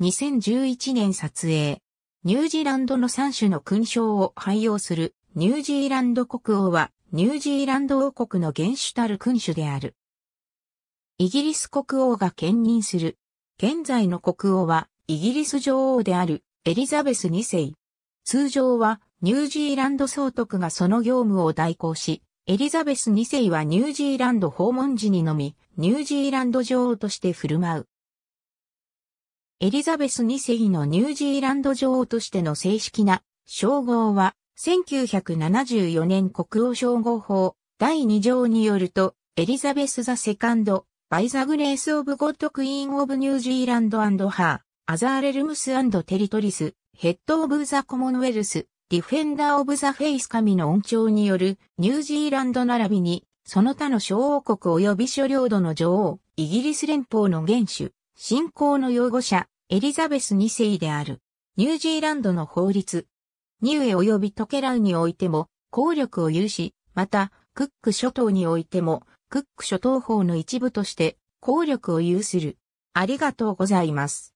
2011年撮影。ニュージーランドの3種の勲章を廃用するニュージーランド国王はニュージーランド王国の原種たる君主である。イギリス国王が兼任する。現在の国王はイギリス女王であるエリザベス2世。通常はニュージーランド総督がその業務を代行し、エリザベス2世はニュージーランド訪問時にのみ、ニュージーランド女王として振る舞う。エリザベス2世のニュージーランド女王としての正式な称号は、1974年国王称号法第2条によると、エリザベス・ザ・セカンド、バイザ・グレース・オブ・ゴッド・クイーン・オブ・ニュージーランド・アンド・ハー、アザー・レルムス・アンド・テリトリス、ヘッド・オブ・ザ・コモンウェルス、ディフェンダー・オブ・ザ・フェイス神の恩寵によるニュージーランド並びに、その他の小王国及び諸領土の女王、イギリス連邦の元首、信仰の擁護者、エリザベス2世である。ニュージーランドの法律。ニューエ及びトケラウにおいても、効力を有し、また、クック諸島においても、クック諸島法の一部として、効力を有する。ありがとうございます。